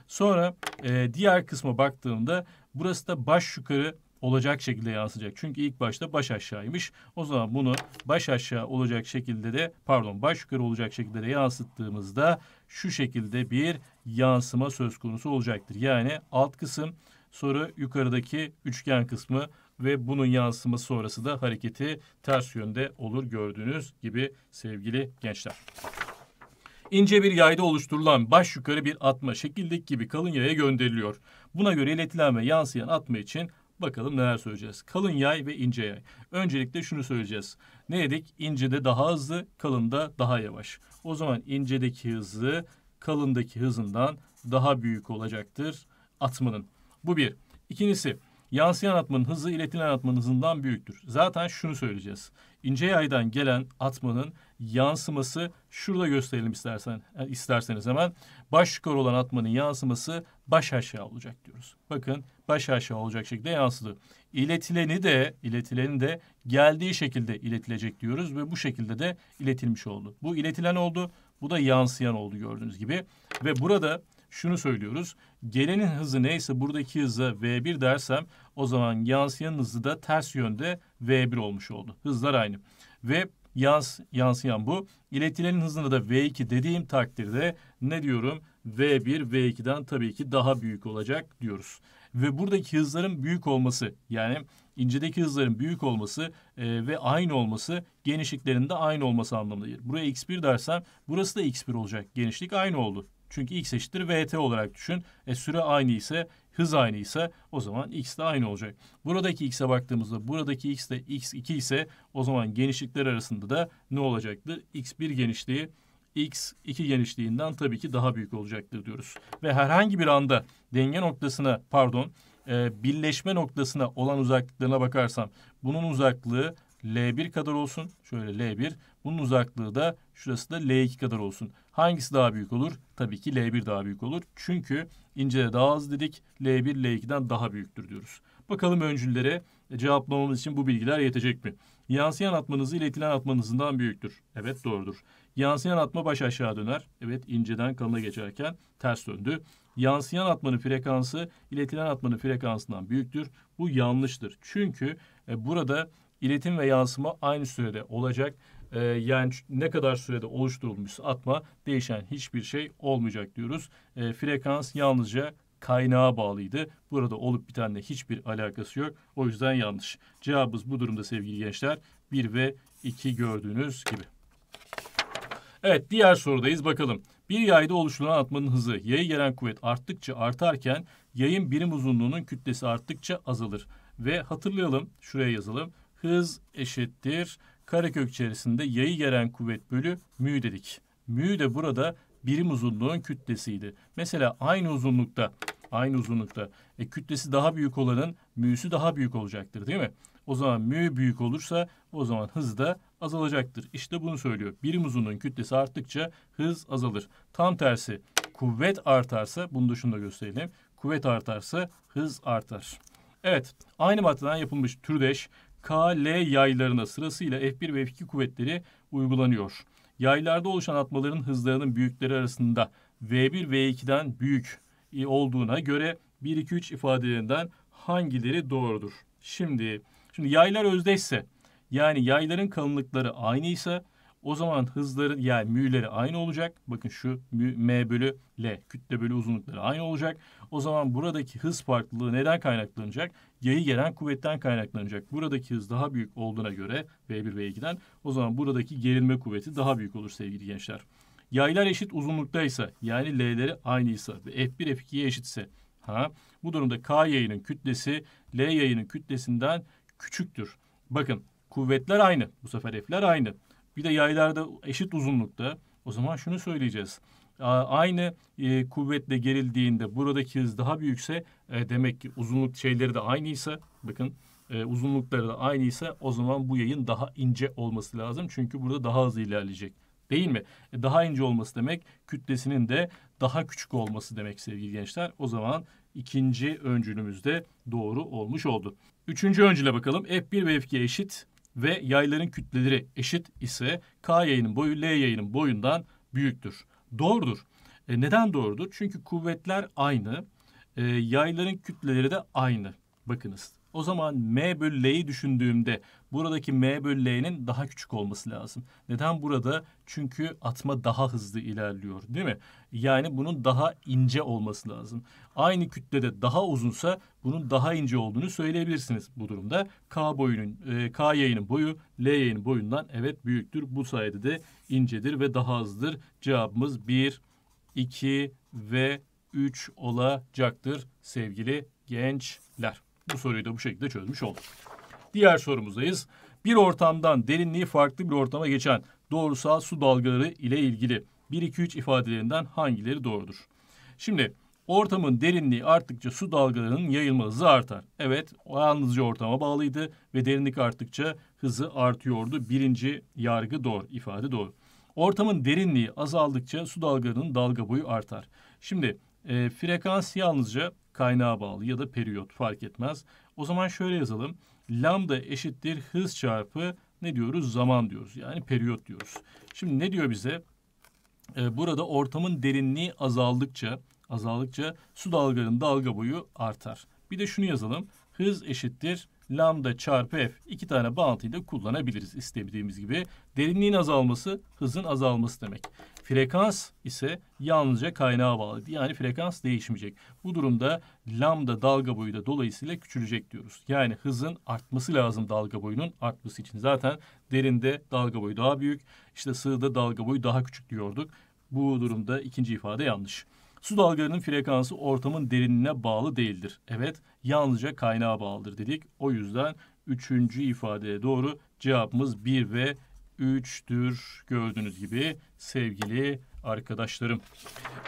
Sonra e, diğer kısma baktığımda burası da baş yukarı olacak şekilde yansıyacak. Çünkü ilk başta baş aşağıymış. O zaman bunu baş aşağı olacak şekilde de pardon baş yukarı olacak şekilde de yansıttığımızda şu şekilde bir yansıma söz konusu olacaktır. Yani alt kısım sonra yukarıdaki üçgen kısmı ve bunun yansıması sonrası da hareketi ters yönde olur gördüğünüz gibi sevgili gençler. İnce bir yayda oluşturulan baş yukarı bir atma şekildeki gibi kalın yaya gönderiliyor. Buna göre iletilen ve yansıyan atma için Bakalım neler söyleyeceğiz. Kalın yay ve ince yay. Öncelikle şunu söyleyeceğiz. Ne dedik? de daha hızlı, kalın da daha yavaş. O zaman incedeki hızı kalındaki hızından daha büyük olacaktır atmanın. Bu bir. İkincisi yansıyan atmanın hızı iletilen atmanın hızından büyüktür. Zaten şunu söyleyeceğiz. İnce yaydan gelen atmanın yansıması şurada gösterelim istersen isterseniz hemen. Baş yukarı olan atmanın yansıması baş aşağı olacak diyoruz. Bakın baş aşağı olacak şekilde yansıdı. İletileni de iletileni de geldiği şekilde iletilecek diyoruz ve bu şekilde de iletilmiş oldu. Bu iletilen oldu, bu da yansıyan oldu gördüğünüz gibi. Ve burada şunu söylüyoruz. Gelenin hızı neyse buradaki hızı V1 dersem o zaman yansıyan hızı da ters yönde V1 olmuş oldu. Hızlar aynı. Ve yans, yansıyan bu. İletilenin hızını da V2 dediğim takdirde ne diyorum? V1, V2'den tabii ki daha büyük olacak diyoruz. Ve buradaki hızların büyük olması yani incedeki hızların büyük olması e, ve aynı olması genişliklerin de aynı olması anlamına gelir. Buraya x1 dersem burası da x1 olacak. Genişlik aynı oldu. Çünkü x eşittir vt olarak düşün. E, süre aynı ise hız aynı ise o zaman x de aynı olacak. Buradaki x'e baktığımızda buradaki x de x2 ise o zaman genişlikler arasında da ne olacaktı? x1 genişliği x 2 genişliğinden tabii ki daha büyük olacaktır diyoruz. Ve herhangi bir anda denge noktasına pardon e, birleşme noktasına olan uzaklıklarına bakarsam bunun uzaklığı L1 kadar olsun. Şöyle L1. Bunun uzaklığı da şurası da L2 kadar olsun. Hangisi daha büyük olur? Tabii ki L1 daha büyük olur. Çünkü incele daha az dedik. L1 L2'den daha büyüktür diyoruz. Bakalım öncüllere e, cevaplamamız için bu bilgiler yetecek mi? Yansıyan atmanızı iletilen atmanızından büyüktür. Evet doğrudur. Yansıyan atma baş aşağı döner. Evet inceden kalına geçerken ters döndü. Yansıyan atmanın frekansı iletilen atmanın frekansından büyüktür. Bu yanlıştır. Çünkü e, burada iletim ve yansıma aynı sürede olacak. E, yani ne kadar sürede oluşturulmuş atma değişen hiçbir şey olmayacak diyoruz. E, frekans yalnızca kaynağa bağlıydı. Burada olup bitenle hiçbir alakası yok. O yüzden yanlış. Cevabımız bu durumda sevgili gençler 1 ve 2 gördüğünüz gibi. Evet diğer sorudayız bakalım. Bir yayda oluşturulan atmanın hızı yayı gelen kuvvet arttıkça artarken yayın birim uzunluğunun kütlesi arttıkça azalır. Ve hatırlayalım şuraya yazalım. Hız eşittir karekök içerisinde yayı gelen kuvvet bölü mü dedik. Mü de burada birim uzunluğun kütlesiydi. Mesela aynı uzunlukta aynı uzunlukta e, kütlesi daha büyük olanın mü'sü daha büyük olacaktır değil mi? O zaman mü büyük olursa o zaman hız da azalacaktır. İşte bunu söylüyor. Birim uzunluğun kütlesi arttıkça hız azalır. Tam tersi kuvvet artarsa, bunu da şunu da gösterelim. Kuvvet artarsa hız artar. Evet, aynı maddeden yapılmış türdeş KL L yaylarına sırasıyla F1 ve F2 kuvvetleri uygulanıyor. Yaylarda oluşan atmaların hızlarının büyükleri arasında V1 V2'den büyük e, olduğuna göre 1 2 3 ifadelerinden hangileri doğrudur? Şimdi şimdi yaylar özdeşse yani yayların kalınlıkları aynı ise o zaman hızların yani mü'leri aynı olacak. Bakın şu mü, m bölü l kütle bölü uzunlukları aynı olacak. O zaman buradaki hız farklılığı neden kaynaklanacak? Yayı gelen kuvvetten kaynaklanacak. Buradaki hız daha büyük olduğuna göre v1 v2'den o zaman buradaki gerilme kuvveti daha büyük olur sevgili gençler. Yaylar eşit uzunluktaysa yani l'leri aynıysa ve f1 f2'ye eşitse ha bu durumda k yayının kütlesi l yayının kütlesinden küçüktür. Bakın Kuvvetler aynı. Bu sefer F'ler aynı. Bir de yaylarda eşit uzunlukta. O zaman şunu söyleyeceğiz. Aynı e, kuvvetle gerildiğinde buradaki hız daha büyükse e, demek ki uzunluk şeyleri de aynıysa bakın e, uzunlukları da aynıysa o zaman bu yayın daha ince olması lazım. Çünkü burada daha hızlı ilerleyecek. Değil mi? E, daha ince olması demek kütlesinin de daha küçük olması demek sevgili gençler. O zaman ikinci öncülümüz de doğru olmuş oldu. Üçüncü öncüle bakalım. F1 ve F2 eşit ve yayların kütleleri eşit ise K yayının boyu L yayının boyundan büyüktür. Doğrudur. E, neden doğrudur? Çünkü kuvvetler aynı, e, yayların kütleleri de aynı. Bakınız o zaman m bölü l'yi düşündüğümde buradaki m bölü l'nin daha küçük olması lazım. Neden burada? Çünkü atma daha hızlı ilerliyor değil mi? Yani bunun daha ince olması lazım. Aynı kütlede daha uzunsa bunun daha ince olduğunu söyleyebilirsiniz bu durumda. K boyunun e, K yayının boyu L yayının boyundan evet büyüktür. Bu sayede de incedir ve daha hızlıdır. Cevabımız 1, 2 ve 3 olacaktır sevgili gençler. Bu soruyu da bu şekilde çözmüş olduk. Diğer sorumuzdayız. Bir ortamdan derinliği farklı bir ortama geçen doğrusal su dalgaları ile ilgili 1-2-3 ifadelerinden hangileri doğrudur? Şimdi ortamın derinliği arttıkça su dalgalarının yayılma hızı artar. Evet yalnızca ortama bağlıydı ve derinlik arttıkça hızı artıyordu. Birinci yargı doğru, ifade doğru. Ortamın derinliği azaldıkça su dalgalarının dalga boyu artar. Şimdi e, frekans yalnızca kaynağa bağlı ya da periyot fark etmez. O zaman şöyle yazalım. Lambda eşittir hız çarpı ne diyoruz? Zaman diyoruz. Yani periyot diyoruz. Şimdi ne diyor bize? Ee, burada ortamın derinliği azaldıkça azaldıkça su dalgalarının dalga boyu artar. Bir de şunu yazalım. Hız eşittir lambda çarpı f iki tane bağıntıyı da kullanabiliriz istediğimiz gibi. Derinliğin azalması hızın azalması demek. Frekans ise yalnızca kaynağa bağlı. Yani frekans değişmeyecek. Bu durumda lambda dalga boyu da dolayısıyla küçülecek diyoruz. Yani hızın artması lazım dalga boyunun artması için. Zaten derinde dalga boyu daha büyük, işte sığda dalga boyu daha küçük diyorduk. Bu durumda ikinci ifade yanlış. Su dalgalarının frekansı ortamın derinliğine bağlı değildir. Evet, yalnızca kaynağa bağlıdır dedik. O yüzden üçüncü ifadeye doğru cevabımız 1 ve 3'tür gördüğünüz gibi sevgili arkadaşlarım.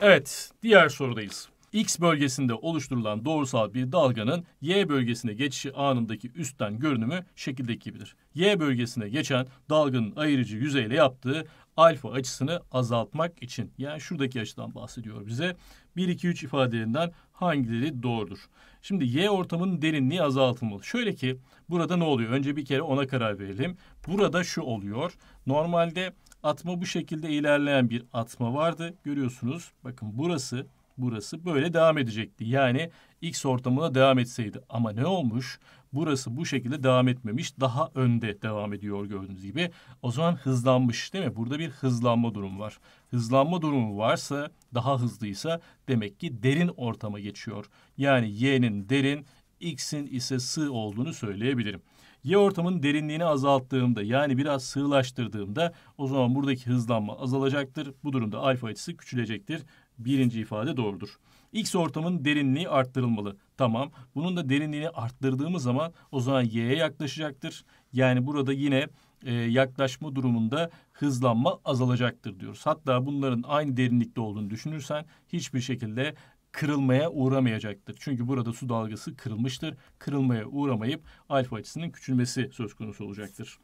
Evet, diğer sorudayız. X bölgesinde oluşturulan doğrusal bir dalganın Y bölgesine geçişi anındaki üstten görünümü şekildeki gibidir. Y bölgesine geçen dalganın ayırıcı yüzeyle yaptığı alfa açısını azaltmak için. Yani şuradaki açıdan bahsediyor bize. 1, 2, 3 ifadelerinden hangileri doğrudur? Şimdi y ortamının derinliği azaltılmalı. Şöyle ki burada ne oluyor? Önce bir kere ona karar verelim. Burada şu oluyor. Normalde atma bu şekilde ilerleyen bir atma vardı. Görüyorsunuz bakın burası burası böyle devam edecekti. Yani X ortamına devam etseydi. Ama ne olmuş? Burası bu şekilde devam etmemiş. Daha önde devam ediyor gördüğünüz gibi. O zaman hızlanmış değil mi? Burada bir hızlanma durumu var. Hızlanma durumu varsa daha hızlıysa demek ki derin ortama geçiyor. Yani Y'nin derin, X'in ise sığ olduğunu söyleyebilirim. Y ortamın derinliğini azalttığımda yani biraz sığlaştırdığımda o zaman buradaki hızlanma azalacaktır. Bu durumda alfa açısı küçülecektir. Birinci ifade doğrudur. X ortamın derinliği arttırılmalı. Tamam. Bunun da derinliğini arttırdığımız zaman o zaman Y'ye yaklaşacaktır. Yani burada yine e, yaklaşma durumunda hızlanma azalacaktır diyoruz. Hatta bunların aynı derinlikte olduğunu düşünürsen hiçbir şekilde kırılmaya uğramayacaktır. Çünkü burada su dalgası kırılmıştır. Kırılmaya uğramayıp alfa açısının küçülmesi söz konusu olacaktır.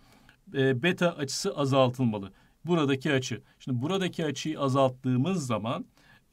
E, beta açısı azaltılmalı. Buradaki açı. Şimdi buradaki açıyı azalttığımız zaman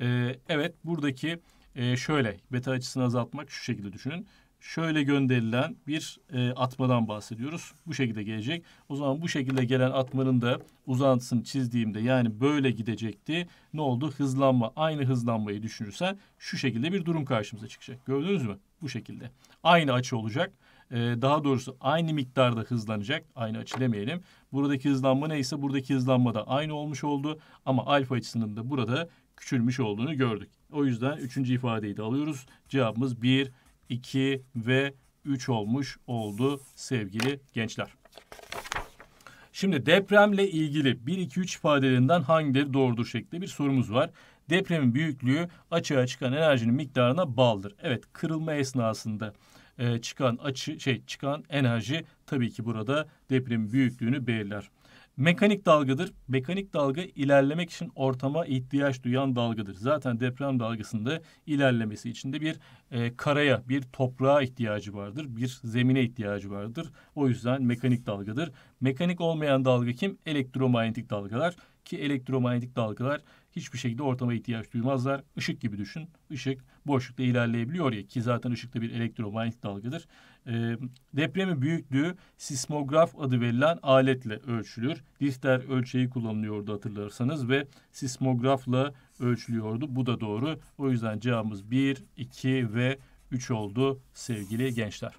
e, evet buradaki e, şöyle beta açısını azaltmak şu şekilde düşünün. Şöyle gönderilen bir e, atmadan bahsediyoruz. Bu şekilde gelecek. O zaman bu şekilde gelen atmanın da uzantısını çizdiğimde yani böyle gidecekti. Ne oldu? Hızlanma. Aynı hızlanmayı düşünürsen şu şekilde bir durum karşımıza çıkacak. Gördünüz mü? Bu şekilde. Aynı açı olacak ee, daha doğrusu aynı miktarda hızlanacak. Aynı açı demeyelim. Buradaki hızlanma neyse buradaki hızlanma da aynı olmuş oldu. Ama alfa açısının da burada küçülmüş olduğunu gördük. O yüzden üçüncü ifadeyi de alıyoruz. Cevabımız 1, 2 ve 3 olmuş oldu sevgili gençler. Şimdi depremle ilgili 1, 2, 3 ifadelerinden hangileri doğrudur şeklinde bir sorumuz var. Depremin büyüklüğü açığa çıkan enerjinin miktarına bağlıdır. Evet kırılma esnasında e, çıkan açı şey çıkan enerji tabii ki burada depremin büyüklüğünü belirler. Mekanik dalgadır. Mekanik dalga ilerlemek için ortama ihtiyaç duyan dalgadır. Zaten deprem dalgasında ilerlemesi için de bir e, karaya, bir toprağa ihtiyacı vardır. Bir zemine ihtiyacı vardır. O yüzden mekanik dalgadır. Mekanik olmayan dalga kim? Elektromanyetik dalgalar. Ki elektromanyetik dalgalar hiçbir şekilde ortama ihtiyaç duymazlar. Işık gibi düşün. Işık boşlukta ilerleyebiliyor ya ki zaten ışık da bir elektromanyetik dalgadır. E, depremin büyüklüğü sismograf adı verilen aletle ölçülür. Richter ölçeği kullanılıyordu hatırlarsanız ve sismografla ölçülüyordu. Bu da doğru. O yüzden cevabımız 1, 2 ve 3 oldu sevgili gençler.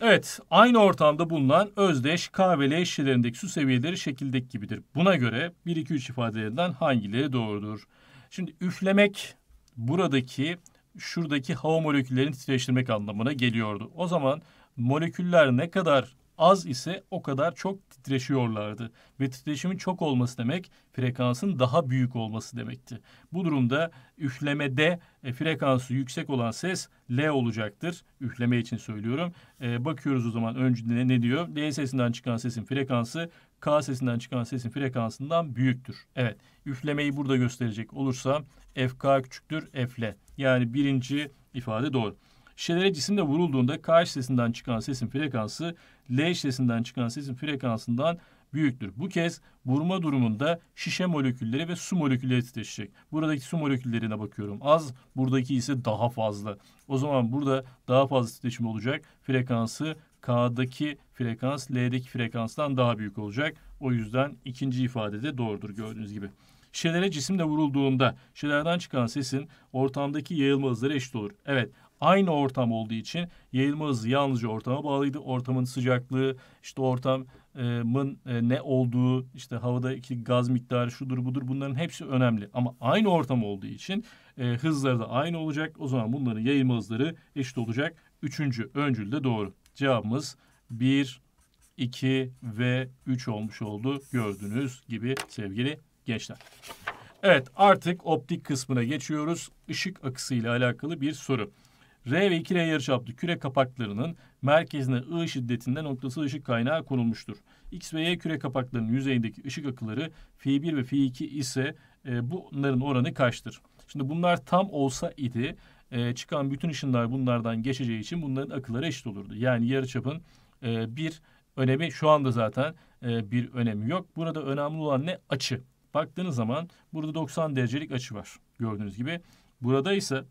Evet, aynı ortamda bulunan özdeş K ve L şişelerindeki su seviyeleri şekildeki gibidir. Buna göre 1, 2, 3 ifadelerinden hangileri doğrudur? Şimdi üflemek buradaki şuradaki hava moleküllerini titreştirmek anlamına geliyordu. O zaman moleküller ne kadar az ise o kadar çok titreşiyorlardı. Ve titreşimin çok olması demek frekansın daha büyük olması demekti. Bu durumda üflemede e, frekansı yüksek olan ses L olacaktır. Üfleme için söylüyorum. E, bakıyoruz o zaman öncüne ne diyor? L sesinden çıkan sesin frekansı K sesinden çıkan sesin frekansından büyüktür. Evet üflemeyi burada gösterecek olursam FK küçüktür FL. Yani birinci ifade doğru. Şişelere cisimde vurulduğunda K sesinden çıkan sesin frekansı L sesinden çıkan sesin frekansından büyüktür. Bu kez vurma durumunda şişe molekülleri ve su molekülleri titreşecek. Buradaki su moleküllerine bakıyorum. Az, buradaki ise daha fazla. O zaman burada daha fazla titreşim olacak. Frekansı K'daki frekans L'deki frekanstan daha büyük olacak. O yüzden ikinci ifade de doğrudur gördüğünüz gibi. Şişelere cisimle vurulduğunda şişelerden çıkan sesin ortamdaki yayılma hızları eşit olur. Evet aynı ortam olduğu için yayılma hızı yalnızca ortama bağlıydı. Ortamın sıcaklığı, işte ortamın e, ne olduğu, işte havadaki gaz miktarı şudur budur bunların hepsi önemli. Ama aynı ortam olduğu için e, hızları da aynı olacak. O zaman bunların yayılma hızları eşit olacak. Üçüncü öncül de doğru. Cevabımız 1, 2 ve 3 olmuş oldu gördüğünüz gibi sevgili gençler. Evet artık optik kısmına geçiyoruz. Işık akısı ile alakalı bir soru. R ve 2R yarıçaplı küre kapaklarının merkezine I şiddetinde noktası ışık kaynağı konulmuştur. X ve Y küre kapaklarının yüzeyindeki ışık akıları F1 ve F2 ise e, bunların oranı kaçtır? Şimdi bunlar tam olsa idi e, çıkan bütün ışınlar bunlardan geçeceği için bunların akıları eşit olurdu. Yani yarıçapın e, bir önemi şu anda zaten e, bir önemi yok. Burada önemli olan ne? Açı. Baktığınız zaman burada 90 derecelik açı var. Gördüğünüz gibi. Burada ise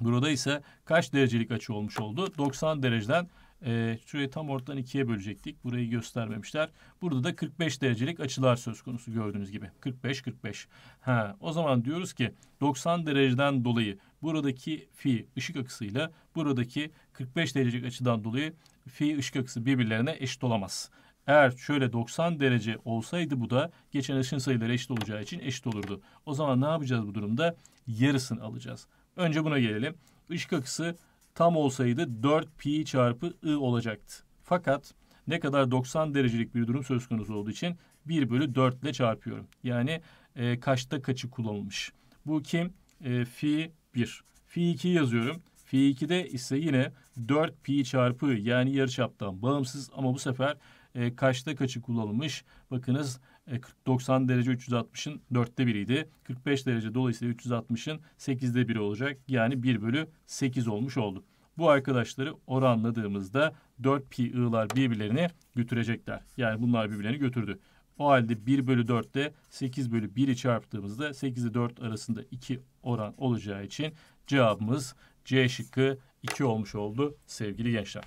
burada ise kaç derecelik açı olmuş oldu? 90 dereceden e, şurayı tam ortadan ikiye bölecektik. Burayı göstermemişler. Burada da 45 derecelik açılar söz konusu gördüğünüz gibi. 45 45. Ha, o zaman diyoruz ki 90 dereceden dolayı buradaki fi ışık akısıyla buradaki 45 derecelik açıdan dolayı fi ışık akısı birbirlerine eşit olamaz. Eğer şöyle 90 derece olsaydı bu da geçen ışın sayıları eşit olacağı için eşit olurdu. O zaman ne yapacağız bu durumda? Yarısını alacağız. Önce buna gelelim. Işık akısı tam olsaydı 4 pi çarpı i olacaktı. Fakat ne kadar 90 derecelik bir durum söz konusu olduğu için 1 bölü 4 ile çarpıyorum. Yani e, kaçta kaçı kullanılmış. Bu kim? E, fi 1. Fi 2 yazıyorum. Fi 2'de ise yine 4 pi çarpı yani yarıçaptan bağımsız ama bu sefer e, kaçta kaçı kullanılmış? Bakınız e, 90 derece 360'ın dörtte biriydi. 45 derece dolayısıyla 360'ın 8'de biri olacak. Yani 1 bölü 8 olmuş oldu. Bu arkadaşları oranladığımızda 4 pi ı'lar birbirlerini götürecekler. Yani bunlar birbirlerini götürdü. O halde 1 bölü 4'te 8 bölü 1'i çarptığımızda 8 ile 4 arasında 2 oran olacağı için cevabımız C şıkkı 2 olmuş oldu sevgili gençler.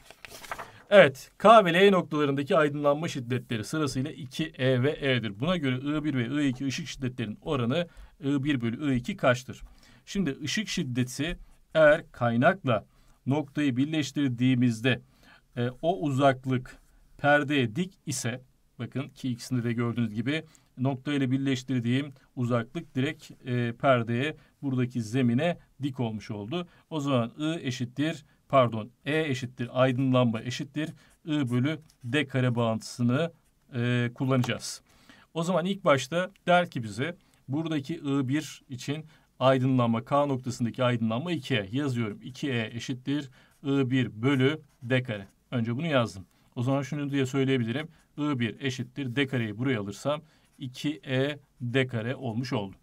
Evet, K ve L noktalarındaki aydınlanma şiddetleri sırasıyla 2E ve E'dir. Buna göre I1 ve I2 ışık şiddetlerinin oranı I1 bölü I2 kaçtır? Şimdi ışık şiddeti eğer kaynakla noktayı birleştirdiğimizde e, o uzaklık perdeye dik ise bakın ki ikisinde de gördüğünüz gibi noktayla birleştirdiğim uzaklık direkt e, perdeye buradaki zemine dik olmuş oldu. O zaman I eşittir pardon E eşittir aydınlanma eşittir I bölü D kare bağıntısını e, kullanacağız. O zaman ilk başta der ki bize buradaki I1 için aydınlanma K noktasındaki aydınlanma 2E yazıyorum. 2E eşittir I1 bölü D kare. Önce bunu yazdım. O zaman şunu diye söyleyebilirim. I1 eşittir D kareyi buraya alırsam 2E D kare olmuş oldu.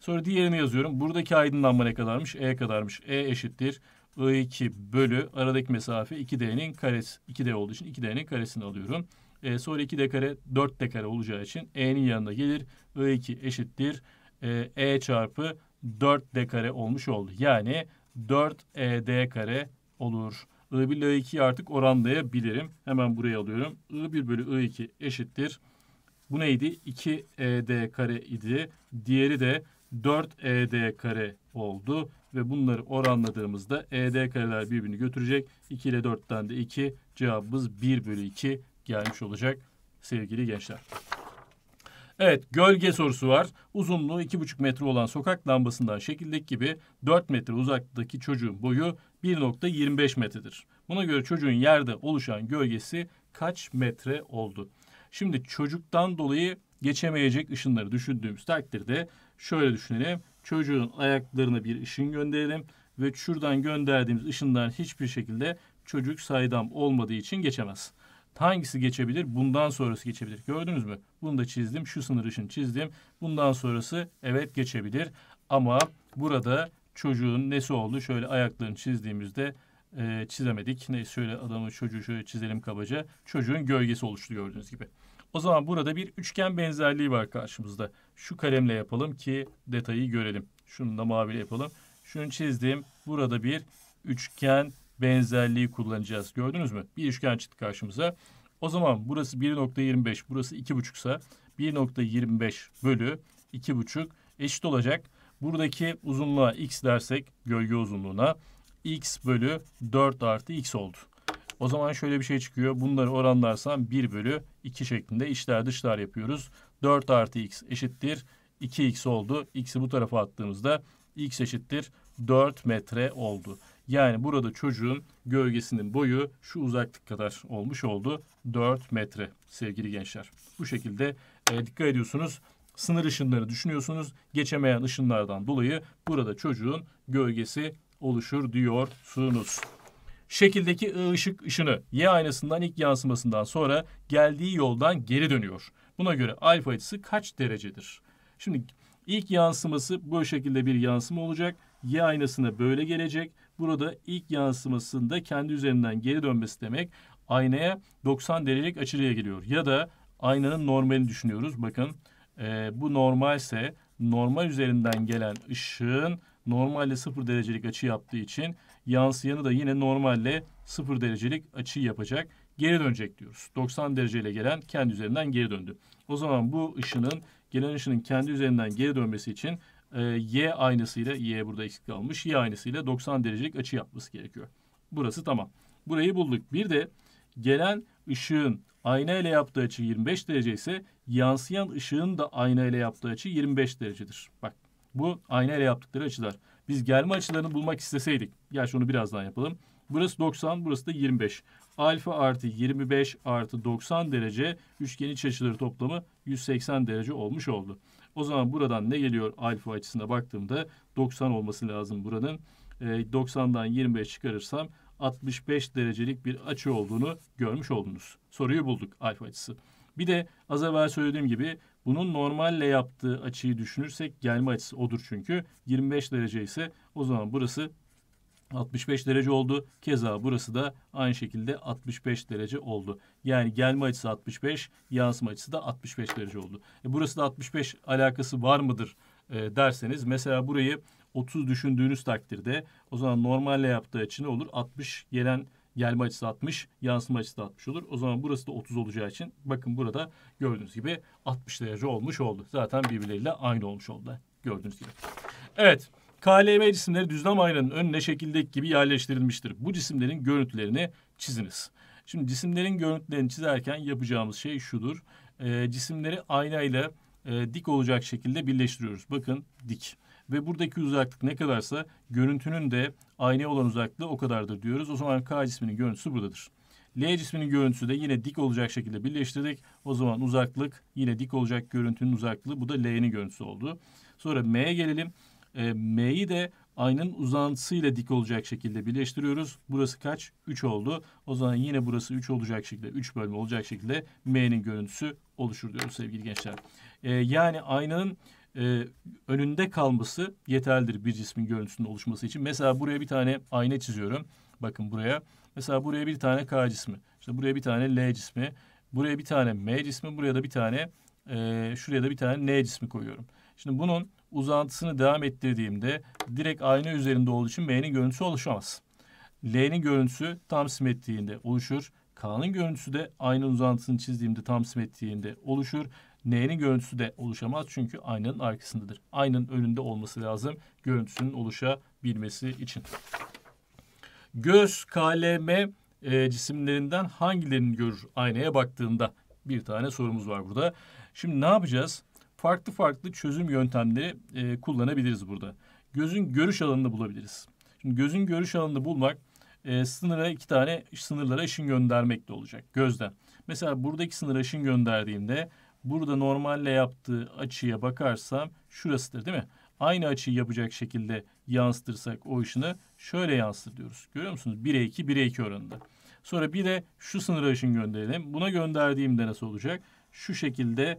Sonra diğerini yazıyorum. Buradaki aydınlanma ne kadarmış? E kadarmış. E eşittir I2 bölü aradaki mesafe 2D'nin karesi. 2D olduğu için 2D'nin karesini alıyorum. E, sonra 2D kare 4D kare olacağı için E'nin yanına gelir. I2 eşittir. E, e çarpı 4D kare olmuş oldu. Yani 4ED kare olur. I1 ile I2'yi artık oranlayabilirim. Hemen buraya alıyorum. I1 bölü I2 eşittir. Bu neydi? 2ED kare idi. Diğeri de 4ED kare oldu ve bunları oranladığımızda ED kareler birbirini götürecek. 2 ile 4'ten de 2 cevabımız 1 bölü 2 gelmiş olacak sevgili gençler. Evet gölge sorusu var. Uzunluğu 2,5 metre olan sokak lambasından şekildeki gibi 4 metre uzaktaki çocuğun boyu 1.25 metredir. Buna göre çocuğun yerde oluşan gölgesi kaç metre oldu? Şimdi çocuktan dolayı geçemeyecek ışınları düşündüğümüz takdirde şöyle düşünelim çocuğun ayaklarına bir ışın gönderelim ve şuradan gönderdiğimiz ışından hiçbir şekilde çocuk saydam olmadığı için geçemez. Hangisi geçebilir? Bundan sonrası geçebilir. Gördünüz mü? Bunu da çizdim. Şu sınır ışını çizdim. Bundan sonrası evet geçebilir. Ama burada çocuğun nesi oldu? Şöyle ayaklarını çizdiğimizde e, çizemedik. Neyse şöyle adamı çocuğu şöyle çizelim kabaca. Çocuğun gölgesi oluştu gördüğünüz gibi. O zaman burada bir üçgen benzerliği var karşımızda. Şu kalemle yapalım ki detayı görelim. Şunu da maviyle yapalım. Şunu çizdim. Burada bir üçgen benzerliği kullanacağız. Gördünüz mü? Bir üçgen çıktı karşımıza. O zaman burası 1.25, burası 2.5 ise 1.25 bölü 2.5 eşit olacak. Buradaki uzunluğa x dersek gölge uzunluğuna x bölü 4 artı x oldu. O zaman şöyle bir şey çıkıyor. Bunları oranlarsam 1 bölü 2 şeklinde içler dışlar yapıyoruz. 4 artı x eşittir 2x oldu. X'i bu tarafa attığımızda x eşittir 4 metre oldu. Yani burada çocuğun gölgesinin boyu şu uzaklık kadar olmuş oldu. 4 metre sevgili gençler. Bu şekilde e, dikkat ediyorsunuz. Sınır ışınları düşünüyorsunuz. Geçemeyen ışınlardan dolayı burada çocuğun gölgesi oluşur diyorsunuz şekildeki ışık ışını Y aynasından ilk yansımasından sonra geldiği yoldan geri dönüyor. Buna göre alfa açısı kaç derecedir? Şimdi ilk yansıması bu şekilde bir yansıma olacak. Y aynasına böyle gelecek. Burada ilk yansımasında kendi üzerinden geri dönmesi demek aynaya 90 derecelik açıya geliyor. Ya da aynanın normalini düşünüyoruz. Bakın e, bu normalse normal üzerinden gelen ışığın normalle 0 derecelik açı yaptığı için Yansıyanı da yine normalle 0 derecelik açı yapacak. Geri dönecek diyoruz. 90 dereceyle gelen kendi üzerinden geri döndü. O zaman bu ışının gelen ışının kendi üzerinden geri dönmesi için e, y aynasıyla y burada eksik kalmış. Y aynasıyla 90 derecelik açı yapması gerekiyor. Burası tamam. Burayı bulduk. Bir de gelen ışığın ayna ile yaptığı açı 25 derece ise yansıyan ışığın da ayna ile yaptığı açı 25 derecedir. Bak bu ayna ile yaptıkları açılar. Biz gelme açılarını bulmak isteseydik. Gerçi onu birazdan yapalım. Burası 90, burası da 25. Alfa artı 25 artı 90 derece üçgen iç açıları toplamı 180 derece olmuş oldu. O zaman buradan ne geliyor alfa açısına baktığımda 90 olması lazım buranın. E, 90'dan 25 çıkarırsam 65 derecelik bir açı olduğunu görmüş oldunuz. Soruyu bulduk alfa açısı. Bir de az evvel söylediğim gibi bunun normalle yaptığı açıyı düşünürsek gelme açısı odur çünkü. 25 derece ise o zaman burası 65 derece oldu. Keza burası da aynı şekilde 65 derece oldu. Yani gelme açısı 65, yansıma açısı da 65 derece oldu. E burası da 65 alakası var mıdır e, derseniz mesela burayı 30 düşündüğünüz takdirde o zaman normalle yaptığı açı ne olur? 60 gelen gelme açısı 60, yansıma açısı da 60 olur. O zaman burası da 30 olacağı için bakın burada gördüğünüz gibi 60 derece olmuş oldu. Zaten birbirleriyle aynı olmuş oldu gördüğünüz gibi. Evet. KLM cisimleri düzlem aynanın önüne şekildeki gibi yerleştirilmiştir. Bu cisimlerin görüntülerini çiziniz. Şimdi cisimlerin görüntülerini çizerken yapacağımız şey şudur. E, cisimleri aynayla e, dik olacak şekilde birleştiriyoruz. Bakın dik. Ve buradaki uzaklık ne kadarsa görüntünün de aynaya olan uzaklığı o kadardır diyoruz. O zaman K cisminin görüntüsü buradadır. L cisminin görüntüsü de yine dik olacak şekilde birleştirdik. O zaman uzaklık yine dik olacak görüntünün uzaklığı. Bu da L'nin görüntüsü oldu. Sonra M'ye gelelim. E, M'yi de aynanın uzantısıyla dik olacak şekilde birleştiriyoruz. Burası kaç? 3 oldu. O zaman yine burası 3 olacak şekilde, 3 bölme olacak şekilde M'nin görüntüsü oluşur diyoruz sevgili gençler. E, yani aynanın e, önünde kalması yeterlidir bir cismin görüntüsünün oluşması için. Mesela buraya bir tane ayna çiziyorum. Bakın buraya. Mesela buraya bir tane K cismi. İşte buraya bir tane L cismi. Buraya bir tane M cismi. Buraya da bir tane e, şuraya da bir tane N cismi koyuyorum. Şimdi bunun uzantısını devam ettirdiğimde direkt ayna üzerinde olduğu için M'nin görüntüsü oluşamaz. L'nin görüntüsü tam simetriğinde oluşur. K'nın görüntüsü de aynı uzantısını çizdiğimde tam simetriğinde oluşur. N'nin görüntüsü de oluşamaz çünkü aynanın arkasındadır. Aynanın önünde olması lazım görüntüsünün oluşabilmesi için. Göz KLM e, cisimlerinden hangilerini görür aynaya baktığında? Bir tane sorumuz var burada. Şimdi ne yapacağız? Farklı farklı çözüm yöntemleri e, kullanabiliriz burada. Gözün görüş alanını bulabiliriz. Şimdi gözün görüş alanını bulmak e, sınıra iki tane sınırlara ışın göndermekle olacak gözden. Mesela buradaki sınıra ışın gönderdiğimde burada normalle yaptığı açıya bakarsam şurasıdır değil mi? Aynı açıyı yapacak şekilde yansıtırsak o ışını şöyle yansıtır diyoruz. Görüyor musunuz? 1'e 2, 1'e 2 oranında. Sonra bir de şu sınır ışın gönderelim. Buna gönderdiğimde nasıl olacak? Şu şekilde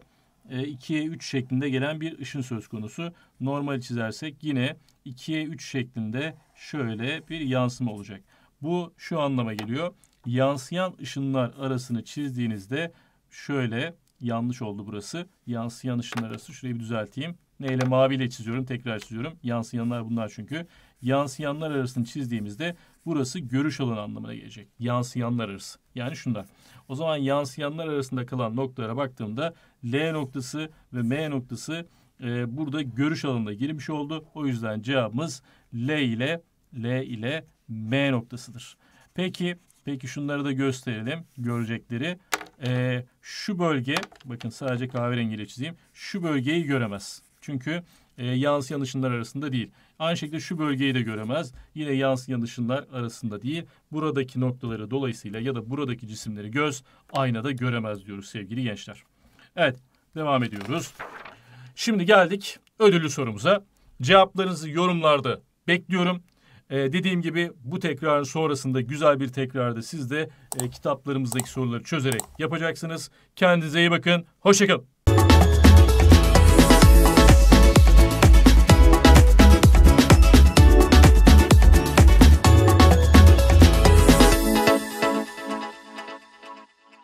2'ye e, 3 şeklinde gelen bir ışın söz konusu. Normal çizersek yine 2'ye 3 şeklinde şöyle bir yansıma olacak. Bu şu anlama geliyor. Yansıyan ışınlar arasını çizdiğinizde şöyle yanlış oldu burası. Yansıyan ışınlar arası şurayı bir düzelteyim. Neyle maviyle çiziyorum tekrar çiziyorum. Yansıyanlar bunlar çünkü. Yansıyanlar arasını çizdiğimizde burası görüş alanı anlamına gelecek. Yansıyanlar arası. Yani şunlar. O zaman yansıyanlar arasında kalan noktalara baktığımda L noktası ve M noktası e, burada görüş alanına girmiş oldu. O yüzden cevabımız L ile L ile M noktasıdır. Peki, peki şunları da gösterelim görecekleri e, şu bölge bakın sadece kahverengiyle çizeyim. Şu bölgeyi göremez. Çünkü e, yansıyan ışınlar arasında değil. Aynı şekilde şu bölgeyi de göremez. Yine yansıyan ışınlar arasında değil. Buradaki noktaları dolayısıyla ya da buradaki cisimleri göz aynada göremez diyoruz sevgili gençler. Evet devam ediyoruz. Şimdi geldik ödüllü sorumuza. Cevaplarınızı yorumlarda bekliyorum. E, dediğim gibi bu tekrar sonrasında güzel bir tekrarda siz de e, kitaplarımızdaki soruları çözerek yapacaksınız. Kendinize iyi bakın. Hoşçakalın.